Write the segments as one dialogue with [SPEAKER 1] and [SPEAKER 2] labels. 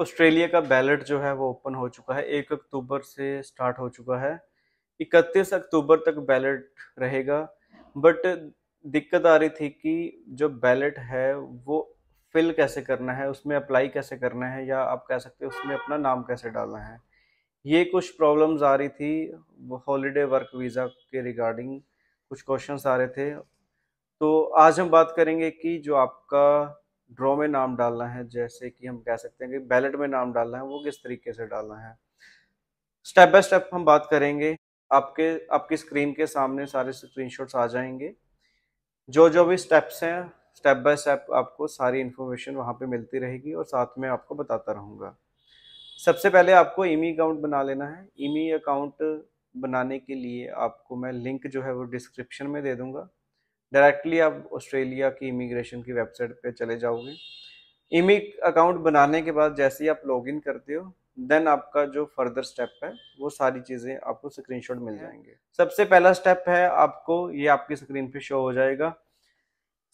[SPEAKER 1] Australia का ballot जो है वो ओपन हो चुका है एक अक्टूबर से स्टार्ट हो चुका है इकतीस अक्टूबर तक बैलेट रहेगा बट दिक्कत आ रही थी कि जो बैलेट है वो फिल कैसे करना है उसमें अप्लाई कैसे करना है या आप कह सकते हैं उसमें अपना नाम कैसे डालना है ये कुछ प्रॉब्लम्स आ रही थी हॉलीडे वर्क वीज़ा के रिगार्डिंग कुछ क्वेश्चंस आ रहे थे तो आज हम बात करेंगे कि जो आपका ड्रॉ में नाम डालना है जैसे कि हम कह सकते हैं कि बैलेट में नाम डालना है वो किस तरीके से डालना है स्टेप बाय स्टेप हम बात करेंगे आपके आपकी स्क्रीन के सामने सारे स्क्रीनशॉट्स आ जाएंगे जो जो भी स्टेप्स हैं स्टेप बाय स्टेप आपको सारी इन्फॉर्मेशन वहाँ पे मिलती रहेगी और साथ में आपको बताता रहूँगा सबसे पहले आपको ईमी e e अकाउंट बना लेना है ईमी e अकाउंट बनाने के लिए आपको मैं लिंक जो है वो डिस्क्रिप्शन में दे दूँगा डायरेक्टली आप ऑस्ट्रेलिया की इमिग्रेशन की वेबसाइट पे चले जाओगे इमिक अकाउंट बनाने के बाद जैसे ही आप लॉगिन करते हो देन आपका जो फर्दर स्टेप है वो सारी चीज़ें आपको स्क्रीनशॉट मिल जाएंगे सबसे पहला स्टेप है आपको ये आपकी स्क्रीन पे शो हो जाएगा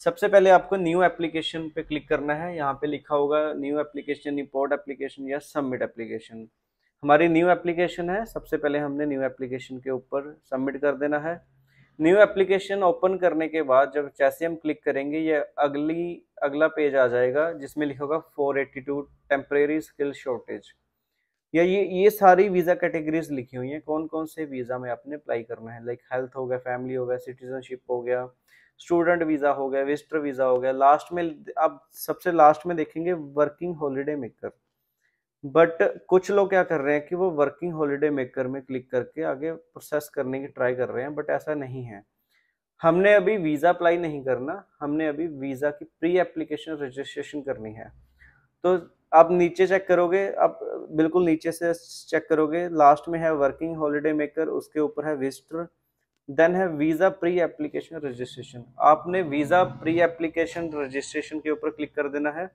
[SPEAKER 1] सबसे पहले आपको न्यू एप्लीकेशन पे क्लिक करना है यहाँ पे लिखा होगा न्यू एप्लीकेशन रिपोर्ट एप्लीकेशन या सबमिट एप्लीकेशन हमारी न्यू एप्लीकेशन है सबसे पहले हमने न्यू एप्लीकेशन के ऊपर सबमिट कर देना है न्यू एप्लीकेशन ओपन करने के बाद जब जैसे हम क्लिक करेंगे ये अगली अगला पेज आ जाएगा जिसमें लिखा होगा 482 टेम्परेरी स्किल शॉर्टेज या ये ये सारी वीज़ा कैटेगरीज लिखी हुई हैं कौन कौन से वीज़ा में आपने अप्लाई करना है लाइक हेल्थ हो गया फैमिली हो गया सिटीजनशिप हो गया स्टूडेंट वीज़ा हो गया विजिटर वीज़ा हो गया लास्ट में आप सबसे लास्ट में देखेंगे वर्किंग हॉलीडे मेकर बट कुछ लोग क्या कर रहे हैं कि वो वर्किंग हॉलीडे मेकर में क्लिक करके आगे प्रोसेस करने की ट्राई कर रहे हैं बट ऐसा नहीं है हमने अभी वीज़ा अप्लाई नहीं करना हमने अभी वीज़ा की प्री एप्लीकेशन रजिस्ट्रेशन करनी है तो आप नीचे चेक करोगे आप बिल्कुल नीचे से चेक करोगे लास्ट में है वर्किंग हॉलीडे मेकर उसके ऊपर है विजिटर देन है वीज़ा प्री एप्लीकेशन रजिस्ट्रेशन आपने वीज़ा प्री एप्लीकेशन रजिस्ट्रेशन के ऊपर क्लिक कर देना है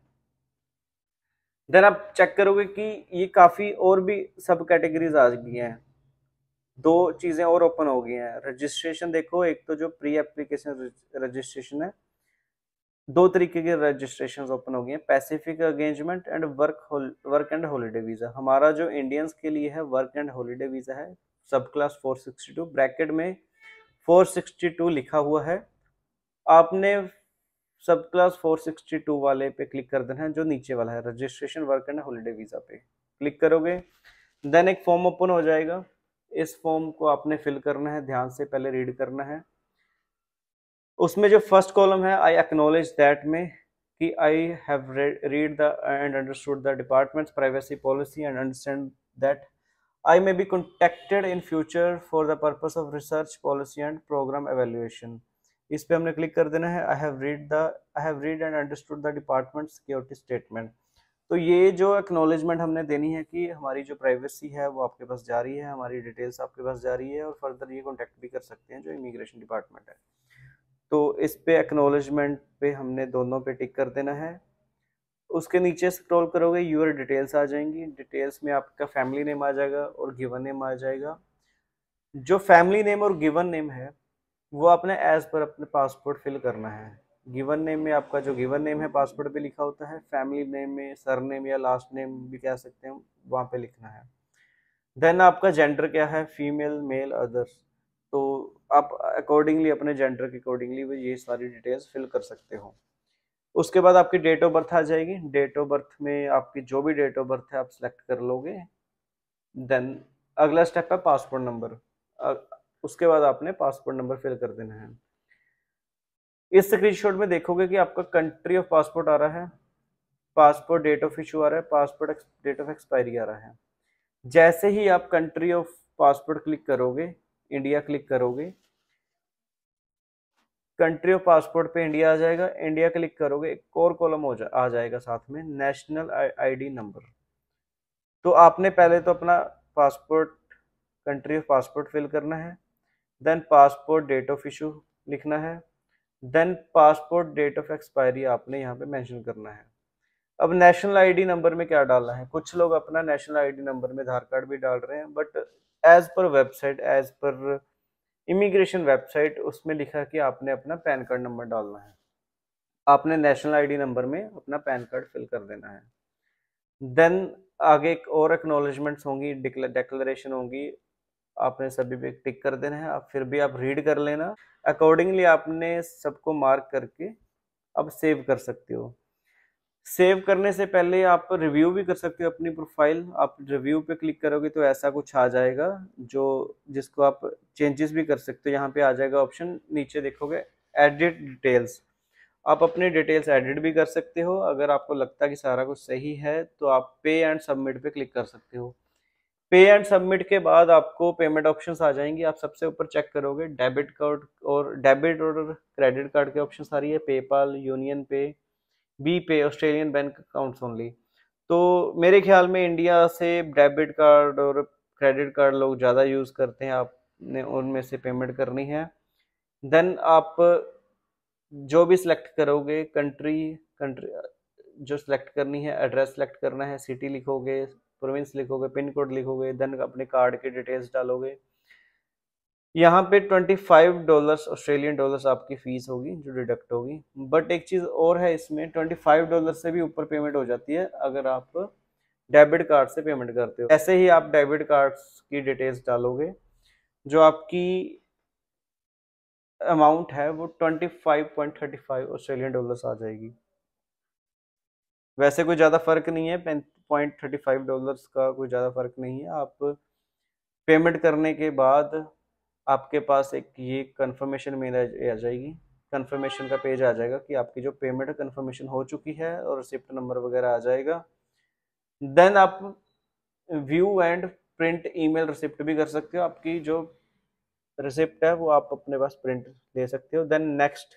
[SPEAKER 1] देन आप चेक करोगे कि ये काफ़ी और भी सब कैटेगरीज आ गई हैं दो चीज़ें और ओपन हो गई हैं रजिस्ट्रेशन देखो एक तो जो प्री एप्लीकेशन रजिस्ट्रेशन है दो तरीके के रजिस्ट्रेशन ओपन हो गए हैं Pacific engagement and work work and holiday visa हमारा जो इंडियंस के लिए है वर्क एंड हॉलीडे वीज़ा है सब क्लास 462 ब्रैकेट में 462 लिखा हुआ है आपने सब क्लास 462 वाले पे क्लिक कर देना है जो नीचे वाला है रजिस्ट्रेशन वर्क करना हॉलीडे वीज़ा पे क्लिक करोगे देन एक फॉर्म ओपन हो जाएगा इस फॉर्म को आपने फिल करना है ध्यान से पहले रीड करना है उसमें जो फर्स्ट कॉलम है आई एक्नोलेज दैट में कि I have read the and understood the department's privacy policy and understand that I may be contacted in future for the purpose of research policy and programme evaluation इस पे हमने click कर देना है I have read the I have read and understood the department security statement तो ये जो acknowledgement हमने देनी है कि हमारी जो प्राइवेसी है वो आपके पास जा रही है हमारी डिटेल्स आपके पास जा रही है और फर्दर ये कॉन्टेक्ट भी कर सकते हैं जो इमिग्रेशन डिपार्टमेंट है तो इस पे एक्नोलेजमेंट पे हमने दोनों पे टिक कर देना है उसके नीचे स्क्रॉल करोगे यूर डिटेल्स आ जाएंगी डिटेल्स में आपका फैमिली नेम आ जाएगा और गिवन नेम आ जाएगा जो फैमिली नेम और गिवन नेम है वो आपने एज़ पर अपने पासपोर्ट फिल करना है गिवन नेम में आपका जो गिवन नेम है पासपोर्ट पे लिखा होता है फैमिली नेम में सर नेम या लास्ट नेम भी कह सकते हैं वहाँ पे लिखना है देन आपका जेंडर क्या है फीमेल मेल अदर्स तो आप अकॉर्डिंगली अपने जेंडर के अकॉर्डिंगली वो ये सारी डिटेल्स फिल कर सकते हो उसके बाद आपकी डेट ऑफ बर्थ आ जाएगी डेट ऑफ बर्थ में आपकी जो भी डेट ऑफ बर्थ है आप सिलेक्ट कर लोगे देन अगला स्टेप है पासपोर्ट नंबर उसके बाद आपने पासपोर्ट नंबर फिल कर देना है इस स्क्रीनशॉट में देखोगे कि आपका कंट्री ऑफ पासपोर्ट आ रहा है पासपोर्ट डेट ऑफ इशू आ रहा है पासपोर्ट डेट ऑफ एक्सपायरी आ रहा है जैसे ही आप कंट्री ऑफ पासपोर्ट क्लिक करोगे इंडिया क्लिक करोगे कंट्री ऑफ पासपोर्ट पे इंडिया आ जाएगा इंडिया क्लिक करोगे एक और कॉलम हो जा आ जाएगा साथ में नेशनल आईडी नंबर तो आपने पहले तो अपना passport country of passport fill करना है then passport date of issue लिखना है then passport date of expiry आपने यहाँ पे मेंशन करना है अब नेशनल आईडी नंबर में क्या डालना है कुछ लोग अपना नेशनल आईडी नंबर में आधार कार्ड भी डाल रहे हैं but as per website as per immigration website उसमें लिखा कि आपने अपना पैन कार्ड नंबर डालना है आपने नेशनल आईडी नंबर में अपना पैन कार्ड फिल कर देना है देन आगे एक और एक्नोलेजमेंट्स होंगी डिक्लेरेशन होंगी आपने सभी पे टिक कर देना है आप फिर भी आप रीड कर लेना अकॉर्डिंगली आपने सबको मार्क करके आप सेव कर सकते हो सेव करने से पहले आप रिव्यू भी कर सकते हो अपनी प्रोफाइल आप रिव्यू पे क्लिक करोगे तो ऐसा कुछ आ जाएगा जो जिसको आप चेंजेस भी कर सकते हो यहाँ पे आ जाएगा ऑप्शन नीचे देखोगे एडिट डिटेल्स आप अपने डिटेल्स एडिट भी कर सकते हो अगर आपको लगता है कि सारा कुछ सही है तो आप पे एंड सबमिट पे क्लिक कर सकते हो पे एंड सबमिट के बाद आपको पेमेंट ऑप्शन आ जाएंगी आप सबसे ऊपर चेक करोगे डेबिट कार्ड और डेबिट और क्रेडिट कार्ड के ऑप्शन आ रही है PayPal union pay B pay Australian bank accounts only तो मेरे ख्याल में इंडिया से डेबिट कार्ड और क्रेडिट कार्ड लोग ज़्यादा यूज़ करते हैं आपने उनमें से पेमेंट करनी है देन आप जो भी सिलेक्ट करोगे कंट्री कंट्री जो सिलेक्ट करनी है एड्रेस सेलेक्ट करना है सिटी लिखोगे प्रोविंस लिखोगे पिन कोड लिखोगे देन अपने कार्ड की डिटेल्स डालोगे यहाँ पे 25 डॉलर्स ऑस्ट्रेलियन डॉलर्स आपकी फ़ीस होगी जो डिडक्ट होगी बट एक चीज़ और है इसमें 25 डॉलर से भी ऊपर पेमेंट हो जाती है अगर आप डेबिट कार्ड से पेमेंट करते हो ऐसे ही आप डेबिट कार्ड की डिटेल्स डालोगे जो आपकी अमाउंट है वो 25.35 ऑस्ट्रेलियन डॉलर्स आ जाएगी वैसे कोई ज़्यादा फ़र्क नहीं है पॉइंट थर्टी फाइव डॉलर्स का कोई ज़्यादा फ़र्क नहीं है आप पेमेंट करने के बाद आपके पास एक ये कन्फर्मेशन मेल आ जाएगी कन्फर्मेशन का पेज आ जाएगा कि आपकी जो पेमेंट कन्फर्मेशन हो चुकी है और रिसिप्ट नंबर वगैरह आ जाएगा देन आप view and print email receipt भी कर सकते हो आपकी जो रिसिप्ट है वो आप अपने पास प्रिंट ले सकते हो देन नेक्स्ट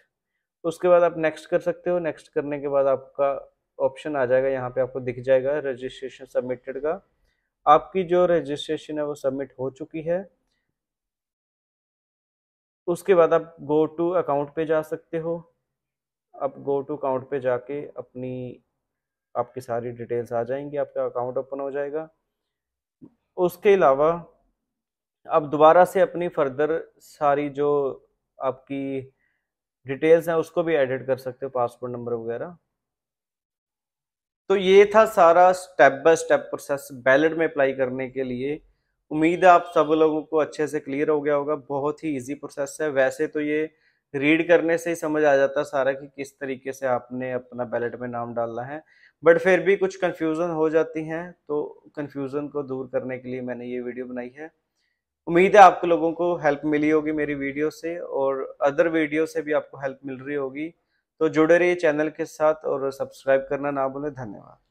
[SPEAKER 1] उसके बाद आप नेक्स्ट कर सकते हो नेक्स्ट करने के बाद आपका ऑप्शन आ जाएगा यहाँ पे आपको दिख जाएगा रजिस्ट्रेशन सबमिटेड का आपकी जो रजिस्ट्रेशन है वो सबमिट हो चुकी है उसके बाद आप गो टू अकाउंट पे जा सकते हो आप गो टू अकाउंट पे जाके अपनी आपकी सारी डिटेल्स आ जाएंगी आपका अकाउंट ओपन हो जाएगा उसके अलावा आप दोबारा से अपनी फर्दर सारी जो आपकी डिटेल्स हैं उसको भी एडिट कर सकते हो पासपोर्ट नंबर वगैरह तो ये था सारा step by step process ballot में अप्लाई करने के लिए उम्मीद है आप सब लोगों को अच्छे से क्लियर हो गया होगा बहुत ही इजी प्रोसेस है वैसे तो ये रीड करने से ही समझ आ जाता है सारा कि किस तरीके से आपने अपना बैलेट में नाम डालना है बट फिर भी कुछ कन्फ्यूज़न हो जाती हैं तो कन्फ्यूज़न को दूर करने के लिए मैंने ये वीडियो बनाई है उम्मीद है आपको लोगों को हेल्प मिली होगी मेरी वीडियो से और अदर वीडियो से भी आपको हेल्प मिल रही होगी तो जुड़े रहिए चैनल के साथ और सब्सक्राइब करना ना भूलें धन्यवाद